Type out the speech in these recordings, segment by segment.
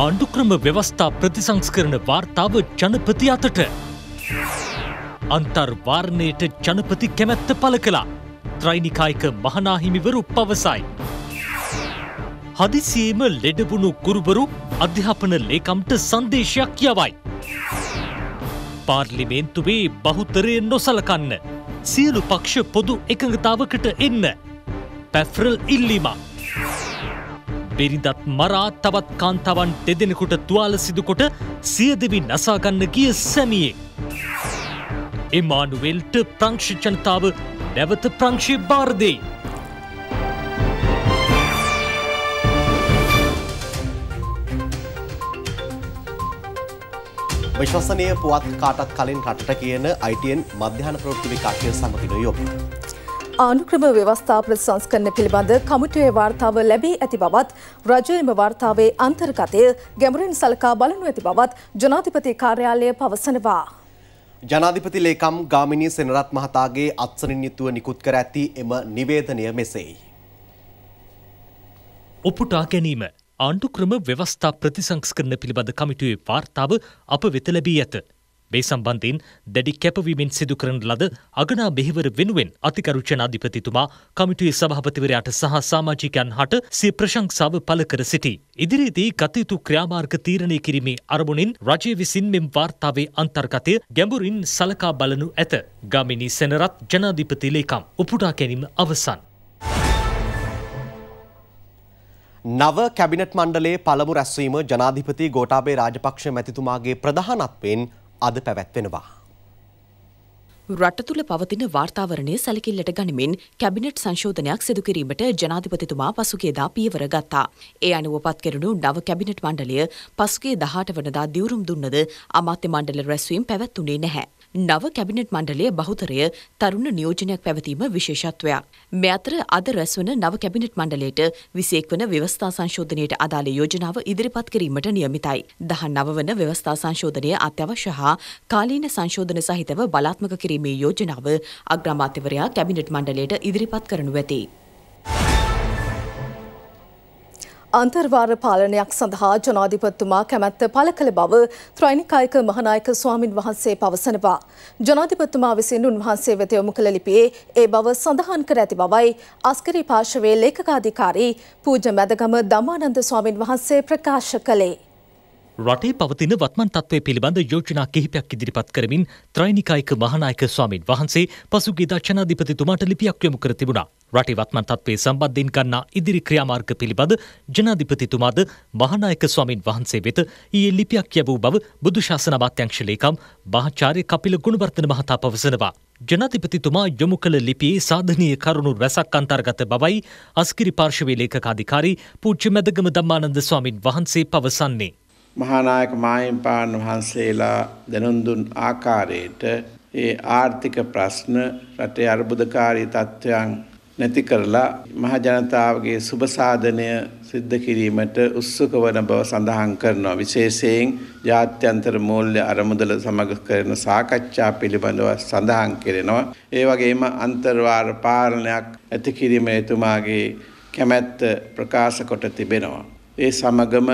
ආණ්ඩුක්‍රම ව්‍යවස්ථා ප්‍රතිසංස්කරන වාර්තාව ජනපති අතට. අන්තර්වාර්ණයට ජනපති කැමැත්ත පල කළා. ත්‍රයිනිකායික මහනාහිමිවරු පවසයි. හදිසියේම ලෙඩබුණු කුරුවරු අධ්‍යාපන ලේකම්ට සංදේශයක් යවයි. පාර්ලිමේන්තුවේ බහුතරය නොසලකන්න. සියලු පක්ෂ පොදු එකඟතාවකට එන්න. පැෆ්‍රල් ඉල්ලිමක්. බෙරිදත් මරා තවත් කාන්තාවන් දෙදෙනෙකුට තුවාල සිදුකොට සියදිවි නසාගන්න ගිය සැමියෙක්. එමානුවෙල්ට ප්‍රංශි ජනතාව නැවත ප්‍රංශි භාරදෙයි. විශ්වසනය පුවත් කාටත් කලින් රටට කියන අයිටන් මධ්‍යහන ප්‍රෘතිවි කාශය සමතින යොබ. ආනුක්‍රම ව්‍යවස්ථා ප්‍රතිසංස්කරණ පිළිබඳ කමිටුවේ වාර්තාව ලැබී ඇති බවත් රජය එම වාර්තාවේ අන්තර්ගතය ගැඹුරින් සලකා බලනු ඇති බවත් ජනාධිපති කාර්යාලය පවසනවා. ජනාධිපති ලේකම් ගාමිණී සෙනරත් මහතාගේ අත්සනින් යුතුව නිකුත් කර ඇති එම නිවේදනය මෙසෙයි. ඔපුටා ගැනීම ආණ්ඩුක්‍රම ව්‍යවස්ථා ප්‍රතිසංස්කරණ පිළිබඳ කමිටුවේ වාර්තාව අප වෙත ලැබී ඇත. මේ සම්බන්ධයෙන් දැඩි කැපවීමෙන් සිදු කරන ලද අගනා මෙහෙවර වෙනුවෙන් අතිකරුචනාධිපතිතුමා කමිටුවේ සභාපතිවරයාට සහ සාමාජිකයන් හට සිය ප්‍රශංසාව පළ කර සිටි. ඉදිරියේදී ගතයුතු ක්‍රියාමාර්ග තීරණය කිරීමේ අරමුණින් රජය විසින් මෙම වාර්තාවේ අන්තර්ගතය ගැඹුරින් සලකා බලනු ඇත. ගමිනී සෙනරත් ජනාධිපති ලේකම් උපුටා ගැනීම අවසන්. නව කැබිනට් මණ්ඩලයේ පළමු රැස්වීම ජනාධිපති ගෝඨාභය රාජපක්ෂ මැතිතුමාගේ ප්‍රධානත්වයෙන් අද පැවැත්වෙනවා. රට තුළ පවතින වාර්තාවරණය සැලකිල්ලට ගනිමින් කැබිනට් සංශෝධනයක් සිදුකිරීමට ජනාධිපතිතුමා පසුගේදා පියවර ගත්තා. ඒ අනුව පත් කෙරුණු නව කැබිනට් මණ්ඩලය පසුගේ දහට වනදා දියුරුම් දුන්නද අමාත්‍ය මණ්ඩල රැස්වීම් පැවැත්වුණේ නැහැ. නව කැබිනට් මණ්ඩලය බහුතරය තරුණ නියෝජනයක් පැවතීම විශේෂත්වයක්. මෙ අතර අද රැස්වන නව කැබිනට් මණ්ඩලයට විසේක් වන ව්‍යවස්ථා සංශෝධනයට අදාළ යෝජනාව ඉදිරිපත් කිරීමට නියමිතයි. දහ නව වන ව්‍යවස්ථා සංශෝධනය අත්‍යවශ්‍ය හා කාලීන සංශෝධන සහිතව බලාත්මක කිරීම කිරීමේ යෝජනාව අග්‍රාමාත්‍යවරයා කැබිනට් මණ්ඩලයට ඉදිරිපත් කරනු ඇති. අන්තර්වාර පාලනයක් සඳහා ජනාධිපත්තුමා කැමැත්ත පළ කළ බව ත්‍රයිනිකායක මහනායක ස්වාමින් වහන්සේ පවසනවා. ජනාධිපත්තුමා විසින් උන්වහන්සේ වෙත යොමු කළ ලිපියේ ඒ බව සඳහන් කර ඇති බවයි අස්කරී පාර්ශවයේ ලේඛකාධිකාරී පූජ මැදගම දමානන්ද ස්වාමින් වහන්සේ ප්‍රකාශ කළේ. රටේ පවතින වත්මන් තත්ත්වය පිළිබඳ යෝජනා කිහිපයක් ඉදිරිපත් කරමින් ත්‍රයිනිකායික මහනායක ස්වාමින් වහන්සේ පසුගේ දක්ෂනාධිපතිතුමාට ලිපියක් යොමු කර තිබුණා. රටේ වත්මන් තත්ත්වය සම්බන්ධයෙන් ගන්නා ඉදිරි ක්‍රියාමාර්ග පිළිබඳ ජනාධිපතිතුමාද මහනායක ස්වාමින් වහන්සේ වෙත ඊයේ ලිපියක් යැවූ බව බුදු ශාසන අමාත්‍යංශ ලේකම් මහාචාර්ය කපිල ගුණවර්ධන මහතා පවසනවා. ජනාධිපතිතුමා යොමු කළ ලිපියේ සාධනීය කරුණු රැසක් අන්තර්ගත බවයි අස්කිරි පාර්ශවයේ ලේඛකාධිකාරී පූජ්‍ය මැදගම ධම්මානන්ද ස්වාමින් වහන්සේ පවසන්නේ. මහානායක මාහිම්පාණන් වහන්සේලා දැනුම් දුන් ආකාරයට ඒ ආර්ථික ප්‍රශ්න රටේ අර්බුදකාරී තත්ත්වයන් නැති කරලා මහ ජනතාවගේ සුබ සාධනය සිද්ධ කිරීමට උත්සුක වන බව සඳහන් කරනවා විශේෂයෙන් ජාත්‍යන්තර මූල්‍ය අරමුදල සමග කරන සාකච්ඡා පිළිබඳව සඳහන් කෙරෙනවා ඒ වගේම අන්තර්වාර පාලනයක් ඇති කිරීම එතුමාගේ කැමැත්ත ප්‍රකාශ කොට තිබෙනවා ඒ සමගම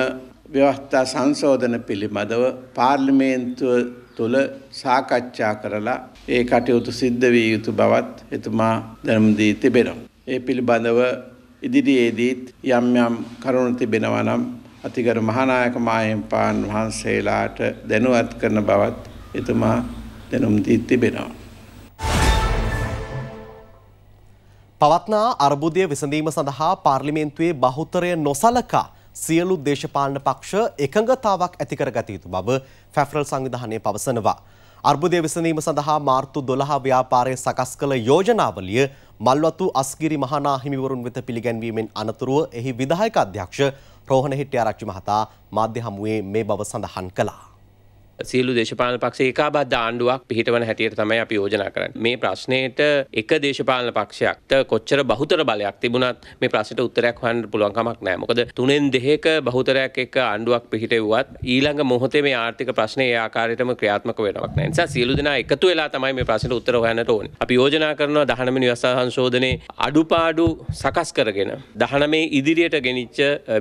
ව්‍යවස්ථා සංශෝධන පිළිබඳව පාර්ලිමේන්තුව තුළ සාකච්ඡා කරලා ඒ කටයුතු සිද්ධ විය යුතු බවත් එතුමා දැනුම් දී තිබෙනවා. ඒ පිළිබඳව ඉදිරියේදීත් යම් යම් කරුණු තිබෙනවා නම් අතිගරු මහානායක මාහිම්පාන් වහන්සේලාට දැනුවත් කරන බවත් එතුමා දැනුම් දී තිබෙනවා. පවත්නා අර්බුදය විසඳීම සඳහා පාර්ලිමේන්තුවේ බහුතරය නොසලකා සියලු දේශපාලන පක්ෂ එකඟතාවක් ඇතිකර ගත යුතු බව ෆැෆරල් සංවිධානය පවසනවා. අර්බුදය විසඳීම සඳහා මාර්තු 12 ව්‍යාපාරය සකස් කළ යෝජනාවලිය මල්වතු අස්ගිරි මහනා හිමිවරුන් වෙත පිළිගැන්වීමෙන් අනතුරුව එහි විධායක අධ්‍යක්ෂ රෝහණ හිට්ටිආරච්චි මහතා මාධ්‍ය හමුවේ මේ බව සඳහන් කළා. සියලු දේශපාලන පක්ෂ ඒකාබද්ධ ආණ්ඩුවක් පිහිටවන හැටියට තමයි අපි යෝජනා කරන්නේ. මේ ප්‍රශ්නෙට එක දේශපාලන පක්ෂයක්ට කොච්චර බහුතර බලයක් තිබුණත් මේ ප්‍රශ්නෙට උත්තරයක් හොයන්න පුළුවන් කමක් නැහැ. මොකද තුනෙන් දෙකක බහුතරයක් එක්ක ආණ්ඩුවක් පිහිටෙව්වත් ඊළඟ මොහොතේ මේ ආර්ථික ප්‍රශ්නේ ඒ ආකාරයටම ක්‍රියාත්මක වෙනවක් නැහැ. නිසා සියලු දෙනා එකතු වෙලා තමයි මේ ප්‍රශ්නෙට උත්තර හොයන්නට ඕනේ. අපි යෝජනා කරනවා 19 වෙනි ව්‍යවස්ථා සංශෝධනයේ අඩුපාඩු සකස් කරගෙන 19 ඉදිරියට ගෙනිච්ච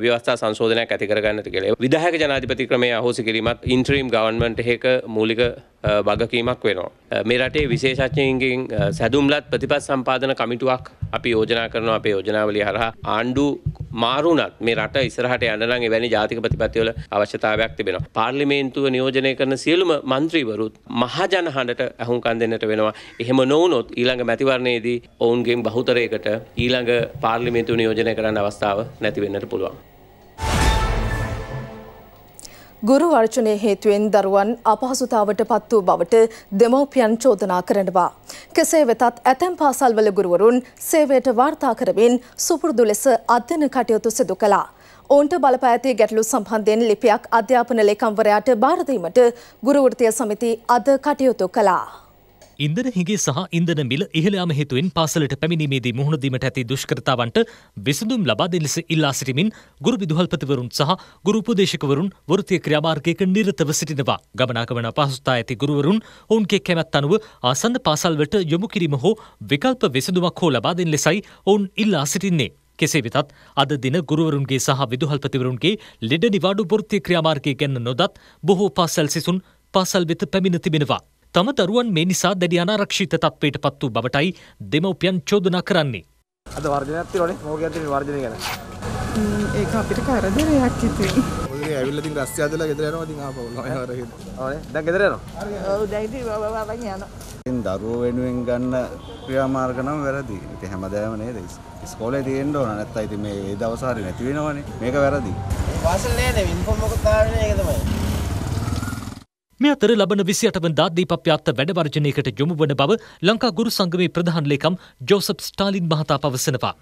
ව්‍යවස්ථා සංශෝධනයක් ඇති කරගන්නට කියලා. විධායක ජනාධිපති ක්‍රමය අහෝසි කිරීමත් ඉන්ට්‍රීම් ගවර්න්මන්ට් පාර්ලිමෙන්ට් එක මූලික වගකීමක් වෙනවා. මේ රටේ විශේෂඥයන්ගෙන් සැදුම්ලත් ප්‍රතිපත් සම්පාදන කමිටුවක් අපි යෝජනා කරනවා අපේ යෝජනාවලිය හරහා ආණ්ඩු මාරුණත් මේ රට ඉස්සරහට යන්න නම් එවැනි ජාතික ප්‍රතිපත්තිවල අවශ්‍යතාවයක් තිබෙනවා. පාර්ලිමේන්තුව නියෝජනය කරන සියලුම മന്ത്രിවරුත් මහජන හඬට අහුම්කන් දෙන්නට වෙනවා. එහෙම නොවුනොත් ඊළඟ මැතිවරණයේදී ඔවුන්ගෙන් බහුතරයකට ඊළඟ පාර්ලිමේන්තුව නියෝජනය කරන්න අවස්ථාව නැති වෙන්නට පුළුවන්. ගුරු වර්චනය හේතුවෙන් දරුවන් අපහසුතාවට පත් වූ බවට දෙමව්පියන් චෝදනා කරනවා. කෙසේ වෙතත් ඇතැම් පාසල්වල ගුරුවරුන් සේවයට වාර්තා කරමින් සුපුරුදු ලෙස අධ්‍යන කටයුතු සිදු කළා. ඔවුන්ට බලපෑති ගැටලු සම්බන්ධයෙන් ලිපියක් අධ්‍යාපන ලේකම්වරයාට භාරදීමට ගුරුවෘතිය සමිති අද කටයුතු කළා. ඉන්දන හිගේ සහ ඉන්දන මිල ඉහළයාම හේතුවෙන් පාසලට පැමිණීමේදී මුහුණදීමට ඇති දුෂ්කරතාවන්ට විසඳුම් ලබා දෙන ලෙස ඉල්ලා සිටිමින් ගුරු විදුහල්පතිවරුන් සහ ගුරු උපදේශකවරුන් වෘත්තීය ක්‍රියාමාර්ගයක නිරතව සිටිනවා. ගමනාගමන අපහසුතා ඇති ගුරුවරුන් ඔවුන්ගේ කැමැත් අනුව ආසන්න පාසල්වලට යොමු කිරීම හෝ විකල්ප විසඳුමක් හෝ ලබා දෙන ලෙසයි ඔවුන් ඉල්ලා සිටින්නේ. කෙසේ වෙතත් අද දින ගුරුවරුන්ගේ සහ විදුහල්පතිවරුන්ගේ ලෙඩ නිවාඩු වෘත්තීය ක්‍රියාමාර්ගය ගැන නොදත් බොහෝ පාසල් සිසුන් පාසල් වෙත පැමිණ තිබෙනවා. තම දරුවන් මේ නිසා දැඩි අනාරක්ෂිත තත්ත්වයට පත් වූ බවටයි දෙමව්පියන් චෝදනා කරන්නේ. අද වර්ජනයක් තියෙනවනේ මොකක්ද තියෙන්නේ වර්ජනය ගැන? ඒක අපිට කරදරයක් ඉතින්. ඔයගේ ඇවිල්ලා ඉතින් රස්සය ඇදලා ගෙදර යනවා ඉතින් ආපහු ඔය වරගෙන. ඕනේ දැන් ගෙදර යනවා. ඔව් දැන් ඉතින් බබාවන් යනවා. ඉතින් දරුවෝ වෙනුවෙන් ගන්න ක්‍රියාමාර්ග නම් වැරදි. ඉතින් හැමදාම නේද ඉස්කෝලේ තියෙන්න ඕන නැත්තම් ඉතින් මේ දවස් හරි නැති වෙනවනේ. මේක වැරදි. පාසල් නේද ඉන්ෆෝම් එකක් දාන්නේ ඒක තමයි. මේ අතර ලබන විසියට වනදා දීපප්‍යාත්ත වැඩවර්ජනයකට යොමු වන බව ලංකා ගුරු සංගමේ ප්‍රධාන ලේකම් ජෝසප් ස්ටාලින් මහතා පවසනවා.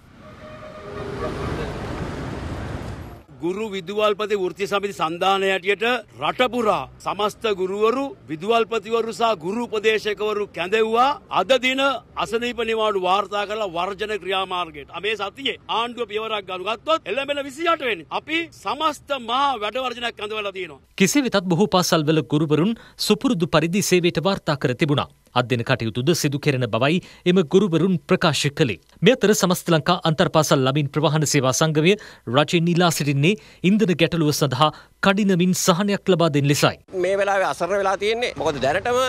ගුරු විදුවල්පති වෘත්ති සමිති සන්ධානය යටියට රටපුරා සමස්ත ගුරුවරු විදුවල්පතිවරු සහ ගුරු උපදේශකවරු කැඳෙව්වා අද දින අසනීප නිවාඩු වාර්තා කරලා වර්ජන ක්‍රියාමාර්ගයට. මේ සතියේ ආණ්ඩුව පියවරක් ගනු ගත්තොත් එළඹෙන 28 වෙනි අපි සමස්ත මහා වැඩ වර්ජනයක් කැඳවලා තියෙනවා. කෙසේ වෙතත් බොහෝ පාසල්වල ගුරුවරුන් සුපුරුදු පරිදි සේවයට වාර්තා කර තිබුණා. අධ්‍යන කටයුතුද සිදු කෙරෙන බවයි එම ගුරුවරුන් ප්‍රකාශ කළේ. මෙතර සමස්ත ලංකා අන්තර්පාසල් ලමින් ප්‍රවාහන සේවා සංගමය රජෙන් ඉලා සිටින්නේ ඉන්දන ගැටලුව සඳහා කඩිනමින් සහනයක් ලබා දෙන ලෙසයි. මේ වෙලාවේ අසරණ වෙලා තියෙන්නේ මොකද දැනටම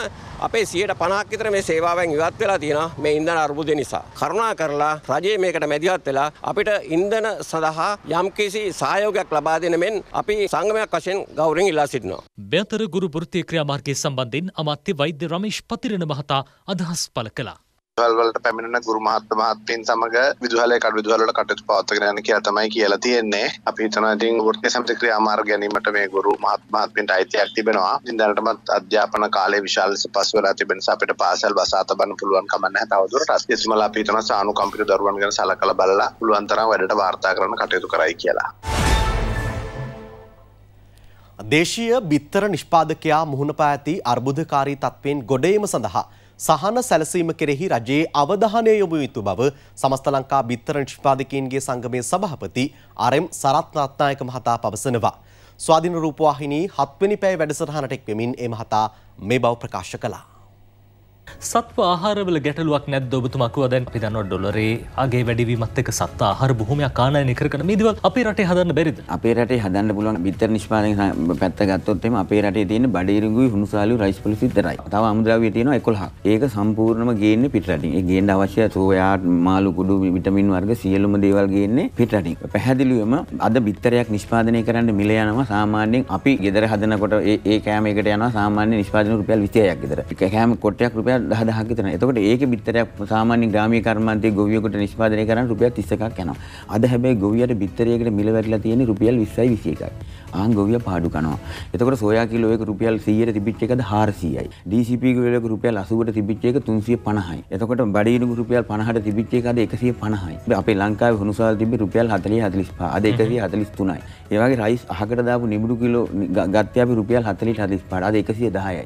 අපේ 150ක් විතර මේ සේවාවෙන් ඉවත් වෙලා තියෙනවා මේ ඉන්ධන අර්බුදය නිසා. කරුණා කරලා රජය මේකට මැදිහත් වෙලා අපිට ඉන්ධන සඳහා යම්කිසි සහයෝගයක් ලබා දෙන මෙන් අපි සංගමයක් වශයෙන් ගෞරවයෙන් ඉල්ලා සිටිනවා. බෙතර ගුරු වෘත්තීය ක්‍රියාමාර්ගය සම්බන්ධයෙන් අමාත්‍ය වෛද්‍ය රමේෂ් පතිරණ මහතා අදහස් පළ කළා. වලට පැමිණෙන ගුරු මහත්ත මහත්තයන් සමග විදුහලේ කඩ විදුහලට කටයුතු පවත්වාගෙන යන කියා තමයි කියලා තියෙන්නේ. අපි හිතනවා ඉතින් වෘත්ති සමිති ක්‍රියාමාර්ග ගැනීමට මේ ගුරු මහත් මහත්මයන්ට අයිතියක් තිබෙනවා. ඉතින් දැනටමත් අධ්‍යාපන කාලයේ විශාල සපස් වෙලා තිබෙන නිසා අපිට පාසල් බස අතබන්න පුළුවන් කම නැහැ තවදුරටත්. ඉස්මලා අපි හිතනවා සානුකම්පිත දරුවන් ගැන සලකලා බලලා පුළුවන් තරම් වැඩට වාර්තා කරන්න කටයුතු කරයි කියලා. දේශීය බිත්තර නිෂ්පාදකයා මුහුණ පා ඇති අර්බුදකාරී තත්ත්වයෙන් ගොඩේම සඳහා සහන සැලසීම කෙරෙහි රජයේ අවධානය යොමු යුතු බව සමස්ත ලංකා බිත්තර නිෂ්පාදකයන්ගේ සංගමේ සභාපති ආර්.එම්. සරත් රත්නායක මහතා පවසනවා. ස්වාධීන රූපවාහිනී 7 වෙනි පැය වැඩසටහනට එක්වෙමින් ඒ මහතා මේ බව ප්‍රකාශ කළා. සත්ව ආහාරවල ගැටලුවක් නැද්ද ඔබතුමක්ව දැන් අපි දන්නවා ඩොලරේ අගේ වැඩිවීමත් එක්ක සත්ව ආහාර බොහොමයක් ආනයනය කරගෙන මේ දේවල් අපේ රටේ හදන්න බැරිද? අපේ රටේ හදන්න පුළුවන් බිත්තර නිෂ්පාදන පැත්ත ගත්තොත් එහෙම අපේ රටේ තියෙන බඩේරුඟුයි හුණුසාලු රයිස් පොලිස් විතරයි. තව අමුද්‍රව්‍ය තියෙනවා 11ක්. ඒක සම්පූර්ණම ගේන්නේ පිට රටින්. ඒ ගේන්න අවශ්‍ය සෝයා, මාළු කුඩු, විටමින් වර්ග සියලුම දේවල් ගේන්නේ පිට රටින්. පැහැදිලිවම අද බිත්තරයක් නිෂ්පාදනය කරන්න මිල යනවා සාමාන්‍යයෙන් අපි ගෙදර හදනකොට ඒ ඒ කෑම එකට යනවා සාමාන්‍ය නිෂ්පාදන රුපියල් 26ක් ගෙදර. කෑම කොටයක් රුපියල් රුපියල් 10000ක් විතර. එතකොට ඒකේ බිත්තරයක් සාමාන්‍ය ග්‍රාමීය කර්මාන්තයේ ගොවියෙකුට නිෂ්පාදනය කරන්න රුපියල් 31ක් යනවා. අද හැබැයි ගොවියට බිත්තරයකට මිල වැඩිලා තියෙන්නේ රුපියල් 20යි 21යි. ආන් ගොවිය පාඩු කරනවා. එතකොට සෝයා කිලෝ එක රුපියල් 100ට තිබිච්ච එකද 400යි. DCP කිලෝ එක රුපියල් 80ට තිබිච්ච එක 350යි. එතකොට බඩිනු රුපියල් 50ට තිබිච්ච එකද 150යි. අපේ ලංකාවේ හුණුසාල් තිබ්බේ රුපියල් 40 45. අද 143යි. ඒ වගේ රයිස් අහකට දාපු නිමුඩු කිලෝ ගත්තේ අපි රුපියල් 40 45. අද 110යි.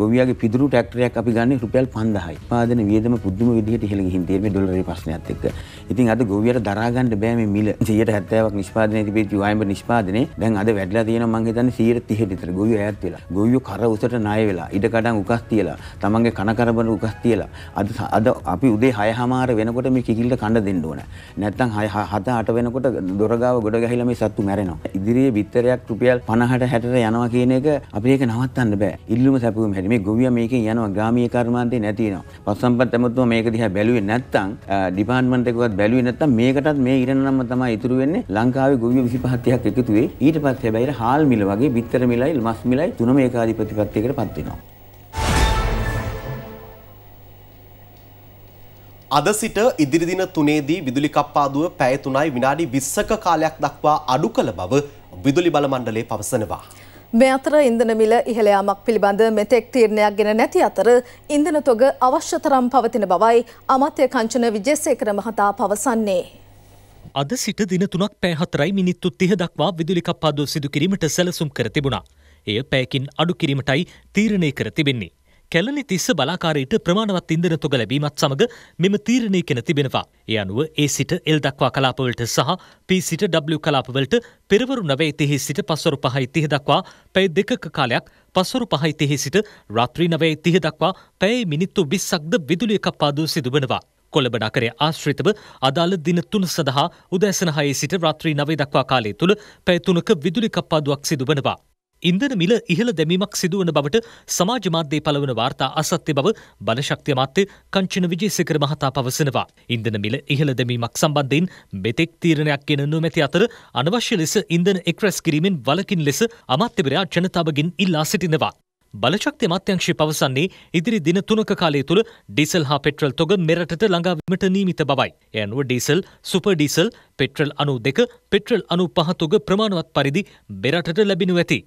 ගොවියාගේ පිදුරු ට්‍රැක්ටරයක් අපි ගන්නේ රුපියල් 5000යි. පාදන වියදම පුදුම විදිහට ඉහළ ගිහින් තියෙන මේ ඩොලරේ ප්‍රශ්නයත් එක්ක. ඉතින් අද ගොවියට දරා ගන්න බෑ මේ මිල 170ක් නිෂ්පාදනයේ තිබිච්ච යුවයිම්බ නිෂ්පාදනයේ දැන් අද වැඩිලා තියෙනවා මං හිතන්නේ 130 විතර ගොවිය ඈත් වෙලා. ගොවිය කර උසට ණය වෙලා, ඉඩකඩම් උකස් තියලා, තමන්ගේ කන කරබන උකස් තියලා අද අද අපි උදේ 6:00 වෙනකොට මේ කිකිල්ල කන්න දෙන්න ඕන. නැත්තම් 6 7 8 වෙනකොට දොරගාව ගොඩ ගහිලා මේ සත්තු මැරෙනවා. ඉදිරියේ බිත්තරයක් රුපියල් 50ට 60ට යනවා කියන එක අපි ඒක නවත්තන්න බෑ. ඉල්ලුම සැපුවම හැටි මේ ගොවියා මේකෙන් යනවා ග්‍රාමීය කර්ම ඩිපාර්ට්මන්තේ නැති වෙනවා. පස්සම්පත් ඇමතුමා මේක දිහා බැලුවේ නැත්නම් ඩිපාර්ට්මන්ට් එකවත් බැලුවේ නැත්නම් මේකටත් මේ ඉරණම තමයි ඉතුරු වෙන්නේ. ලංකාවේ ගොවියෝ 25 30ක් එකතු වෙයි. ඊට පස්සේ හැබැයි හාල් මිල වගේ බිත්තර මිලයි මස් මිලයි තුනම ඒකාධිපතිපත්වයකට පත් වෙනවා. අද සිට ඉදිරිදින තුනේදී විදුලි කප්පාදුව පැය තුනයි විනාඩි විස්සක කාලයක් දක්වා අඩු කළ බව විදුලි බලමණ්ඩලේ පවසනවා. මේ අතර ඉන්ධන මිල ඉහළ යාමක් පිළිබඳ මෙතෙක් තීරණයක් ගෙන නැති අතර ඉන්ධන තොග අවශ්‍ය තරම් පවතින බවයි අමාත්‍ය කංචන විජේසේකර මහතා පවසන්නේ. අද සිට දින තුනක් පෑ හතරයි මිනිත්තු තිහ දක්වා විදුලි කප්පාදු සිදු කිරීමට සැලසුම් කර තිබුණා. එය පෑකින් අඩු කිරීමටයි තීරණය කර තිබෙන්නේ. කැලනි තිස්ස බලාකාරයට ප්‍රමාණවත් ඉන්දන තොග ලැබීමත් සමඟ මෙම තීරණය කෙන තිබෙනවා. ඒ අනුව ඒ සිට එල් දක්වා කලාපවලට සහ P සිට W කලාපවලට පෙරවරු නවේ තිහි සිට පස්වරු පහයි තිහ දක්වා පැයි දෙකක කාලයක් පස්වරු පහයි තිහි සිට රාත්‍රී නවේ තිහ දක්වා පැයි මිනිත්තු විස්සක්ද විදුලිය කප්පාදූ සිදුවනවා. කොළඹ නගරය ආශ්‍රිතව අදාළ දින තුන සඳහා උදෑසන හයේ සිට රාත්‍රී නවේ දක්වා කාලය තුළ පැය තුනක විදුලි කප්පාදුවක් සිදුවනවා. ඉන්දන මිල ඉහළ දැමීමක් සිදුවන බවට සමාජ මාධ්‍යයේ පළවන වාර්තා අසත්‍ය බව බලශක්තිය මාත්‍ය කංචන විජේසේකර මහතා පවසනවා. ඉන්දන මිල ඉහළ දැමීමක් සම්බන්ධයෙන් මෙතෙක් තීරණයක් ගෙන නොමැති අතර අනවශ්‍ය ලෙස ඉන්දන එක්රැස් කිරීමෙන් වලකින් ලෙස අමාත්‍යවරයා ජනතාවගෙන් ඉල්ලා සිටිනවා. බලශක්ති මත්‍යංශය පවසන්නේ ඉදිරි දින තුනක කාලය තුළ ඩීසල් හා පෙට්‍රල් තොග මෙරටට ළඟාවීමට නීමිත බවයි. එයනුව ඩීසල් සුපර් ඩීසල් පෙට්‍රල් අනු දෙක පෙට්‍රල් අනු පහතොග ප්‍රමාණවත් පරිදි බෙරටට ලැබෙනු ඇති.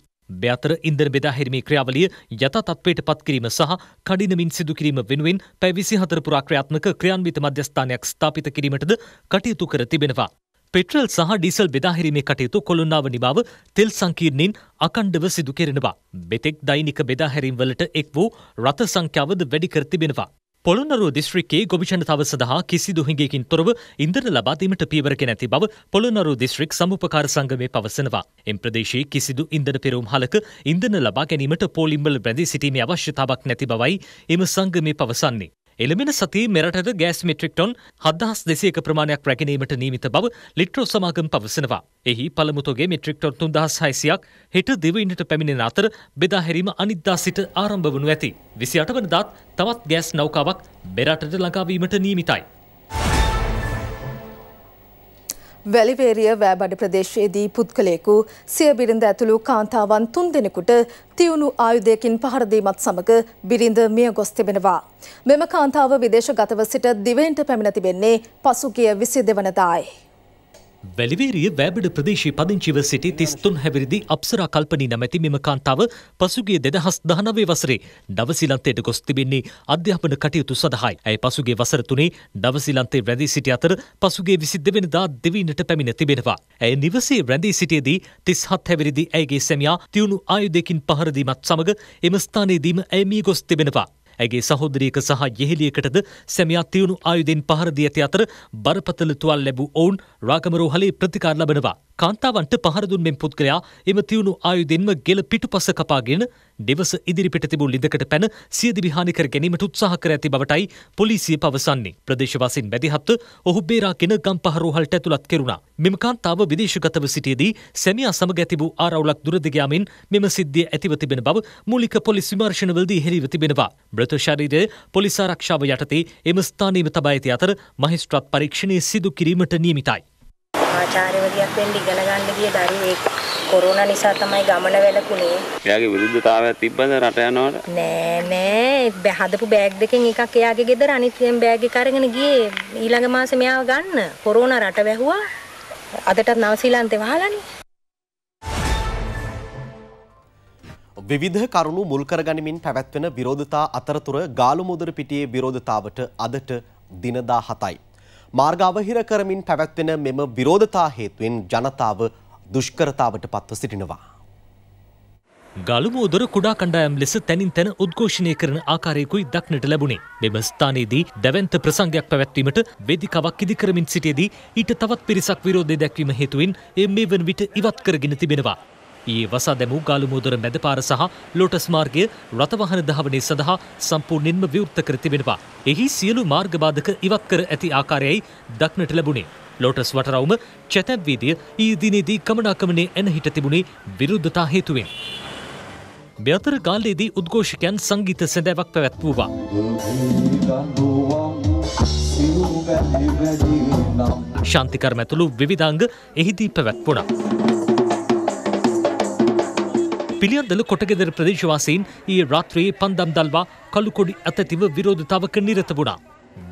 බ්‍යතර ඉන්දන බෙදා හැරීමේ ක්‍රියාවලිය යථා තත්ත්වයට පත්කිරීම සහ කඩිනමින් සිදු කිරීම වෙනුවෙන් පැය 24 පුරා ක්‍රියාත්මක ක්‍රියාන්විත මධ්‍යස්ථානයක් ස්ථාපිත කිරීමටද කටයුතු කර තිබෙනවා. පෙට්‍රල් සහ ඩීසල් බෙදා හැරීමේ කටයුතු කොළොන්නාව නිමාව තෙල් සංකීර්ණයෙන් අඛණ්ඩව සිදු කෙරෙනවා. මෙතෙක් දෛනික බෙදා හැරීම් වලට එක් වූ රථ සංඛ්‍යාවද වැඩි කර තිබෙනවා. පොළොන්නරුව දිස්ත්‍රික්කේ ගොවිෂණ තව සඳහා කිසිදු හිඟයකින් තොරව ඉන්ධන ලබා දීමට පියවරක නැති බව පොළොන්නරුව දිස්ත්‍රික් සමුපකාර සංගමය පවසනවා. එම් ප්‍රදේශයේ කිසිදු ඉන්ධන පෙරවුම් හලක ඉන්ධන ලබා ගැනීමට පෝලිම්වල බැඳී සිටීමේ අවශ්‍යතාවක් නැති බවයි එම සංගමය පවසන්නේ. එළඹෙන සති මෙරටද ගෑස් මිට්‍රික්ටොන් හදහස් දෙසේක ප්‍රමාණයක් රැගෙනීමට නීමිත බව ලිට්‍රෝ සමාගම් පවසනවා. එහි පළමුතෝගේ මිට්‍රික්ටොන් තුන්දහස් හයිසියක් හෙට දෙවයින්නට පැමිණෙන අතර බෙදාහැරීම අනිද්දා සිට ආරම්භ වනු ඇති. විසි අටවනදාත් තවත් ගෑස් නෞකාවක් මෙරටට ලඟාවීමට නීමිතයි. වැලිවේරිය වෑබඩ ප්‍රදේශයේදී පුද්ගලයෙකු සිය බිරිඳ ඇතුළු කාන්තාවන් තුන් දෙනෙකුට තියුණු ආයුධයකින් පහරදීමත් සමඟ බිරිඳ මිය ගොස් තිබෙනවා. මෙම කාන්තාව විදේශ ගතව සිට දිවෙන්ට පැමිණ තිබෙන්නේ පසුගිය විසි දෙවනදායි. වැලිවේරිය වැෑබඩ ප්‍රදේශ පදිංචිව සිටි තිස්තුන් හැවිරිදි අප්සරා කල්පනී නැමැති මෙම කාන්තාව පසුගේ දෙදහස් දහනවේ වසරේ දවසිලන්තයට ගොස් තිබෙන්නේ අධ්‍යාපන කටයුතු සඳහායි. ඇය පසුගේ වසරතුනේ දවසිලන්තේ රැඳී සිටි අතර පසුගේ විසිද්ධ වෙනදා දෙවීනට පැමිණ තිබෙනවා. ඇය නිවසේ රැඳී සිටියදී තිස්හත් හැවිරිදි ඇගේ සැමියා තියුණු ආයුදයකින් පහරදීමත් සමඟ එම ස්ථානයේදීම ඇය මී ගොස් තිබෙනවා. ඇගේ සහෝදරියක සහ යෙහෙලියකටද සැමියා තියුණු ආයුධෙන් පහර දී ඇති අතර බරපතල තුවල් ලැබූ ඔවුන් රාගමරෝහලේ ප්‍රතිකාර ලබනවා. කාන්තාවන්ට පහරදුන් මෙෙන් පුද්ගලයා එම තිවුණු ආයුදෙන්ම ගෙල පිටු පස කපාගෙන දෙවස ඉදිරිපිට තිබූ ලිඳකට පැන සියදි විහානිකර ගැනීමට උත්සාහ කර ඇති බවටයි පොලිසිය පවසන්නේ ප්‍රදේශවාසින් බැදිහත්ව ඔහු බේරාගෙන ගම් පහරෝහල්ට ඇතුළත් කෙරුණා. මෙම කාන්තාව විදේශගතව සිටියදී සැමියා සමග ඇතිබූ ආරවුලක් දුරදිගයාමින් මෙම සිද්ධිය ඇතිව තිබෙන බව මූලික පොලිස් විමර්ශනවලදී හෙළිව තිබෙනවා. මෘත ශරීරය පොලිස් ආරක්ෂාව යටතේ එම ස්ථානීයව තබා ඇති අතර මහිස්ත්‍රාත් පරීක්ෂණය සිදු කිරීමට නියමිතයි. ආචාර්යවරියක් වෙන්න ඉගෙන ගන්න ගිය දරු ඒ කොරෝනා නිසා තමයි ගමන වැළකුණේ. එයාගේ විරුද්ධතාවයක් තිබ්බද රට යනවට? නෑ නෑ හදපු බෑග් දෙකෙන් එකක් එයාගේ ගෙදර අනිත් බෑග් එක අරගෙන ගියේ ඊළඟ මාසේ මෙයාව ගන්න. කොරෝනා රට වැහුවා. අදටත් නවසීලන්තේ වහලානේ. විවිධ කරුණු මුල්කර ගනිමින් පැවැත්වෙන විරෝධතා අතරතුර ගාලුමුදර පිටියේ විරෝධතාවට අදට දිනදා හතයි. මාර්ග අවහිර කරමින් පැවැත්වෙන මෙම විරෝධතා හේතුවෙන් ජනතාව දුෂ්කරතාවට පත්ව සිටිනවා. ගලුව ොදර කුඩා කණ්ඩායම් ලෙස තැනින් තැන උද්ඝෝෂණය කරන ආකාරයකුයි දක්නට ලැබුණේ මෙම ස්ථානයේදී දැවන්ත ප්‍රසංගයක් පැවැත්වීමට වෙදිකවක් ඉදිකරමින් සිටියදී ඊට තවත් පිරිසක් විරෝධය දැක්වීම හේතුවෙන් එ මේ වන විට ඉවත් කරගෙන තිබෙනවා ඊයේ වසා දැමූ ගාලුමුදුර මැදපාර සහ ලෝටස් මාර්ගය රථවාහන ධාවනය සඳහා සම්පූර්ණයෙන්ම විවෘත කර තිබෙනවා. එහි සියලු මාර්ග බාධක ඉවත් කර ඇති ආකාරයයි දක්නට ලැබුණේ. ලෝටස් වටරවුම චැතැම් වීදිය ඊයේ දිනේදී ගමනාගමනයේ ඇනහිට තිබුණේ විරුද්ධතා හේතුවෙන්. මෙතර කාලයේදී උද්ඝෝෂකයන් සංගීත සැඳෑවක් පැවැත්වූවා. ශාන්තිකර් මැතුළු විවිධාංග එහිදී පැවැත්වුණා. පිළියන්දල කොටගෙදර ප්‍රදේශවාසීන් ඊයේ රාත්‍රියේ පන්දම් දල්වා කළුකොඩි අතතිව විරෝධතාවක නිරත වුණා.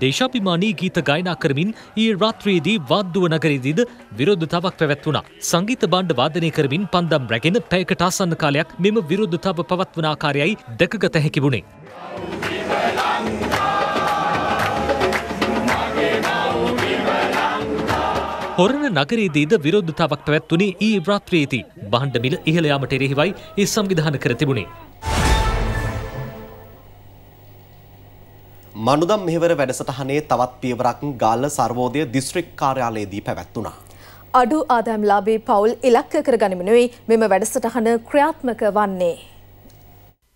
දේශාභිමානී ගීත ගායනා කරමින් ඊයේ රාත්‍රියේදී වාද්දුව නගරයේදීද විරෝධතාවක් පැවැත්වුණා. සංගීත භාණ්ඩ වාදනය කරමින් පන්දම් රැගෙන පැයකට ආසන්න කාලයක් මෙම විරෝධතාව පවත්වන ආකාරයයි දැකගත හැකි වුණේ. කොරන නගරයේදීද විරෝධතාවක් පැවැත්වුණි ඊ රාත්‍රයේදී බහන්ඩ මිල ඉහළයාමට එරෙහිවයි ඒ සංවිධාන කර තිබුණේ. මනුදම් මෙහෙවර වැඩසටහනේ තවත් පියවරක් ගාල්ල සර්වෝදය දිස්ත්‍රික් කාර්යාලයේදී පැවැත්වුණා. අඩු ආදෑම්ලාබේ පවුල් ඉලක්ක කර ගනිමනුවේ මෙම වැඩසටහන ක්‍රියාත්මක වන්නේ.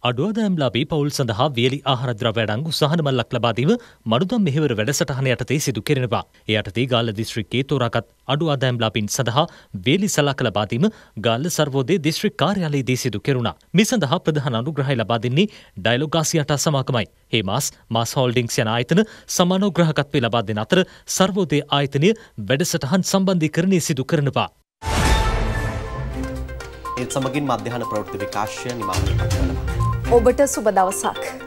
අඩුවදෑම් ලාබී පවුල් සඳහා වියලි ආහරද්‍රවැඩංගු සහනමල්ලක් ලබාදීම මඩුදම් මෙහෙවර වැඩසටහන යටතේ සිදු කෙරෙනවා. ඒ යටතේ ගාල්ල දිස්ත්‍රික්කේ තෝරාගත් අඩු ආදායම් ලාබීන් සඳහා වේලි සලාක ලබා දීම ගාල්ල සර්වෝදය දිස්ත්‍රික් කාර්යාලයේදී සිදු කෙරුණා. මේ සඳහා ප්‍රධාන අනුග්‍රහය ලබා දෙන්නේ ඩයලොගාසියාට සමාගමයි. හේමාස් මාස් හෝල්ඩින්ග්ස් යන ආයතන සමානෝග්‍රහකත්වය ලබා දෙන අතර සර්වෝදය ආයතනය වැඩසටහන් සම්බන්ධීකරණය සිදු කරනවා. ඒත් සමගින් මධ්‍යහන ප්‍රවෘත්ති විකාශය නිමාවන පත්වනවා. ඔබට සුබ දවසක්.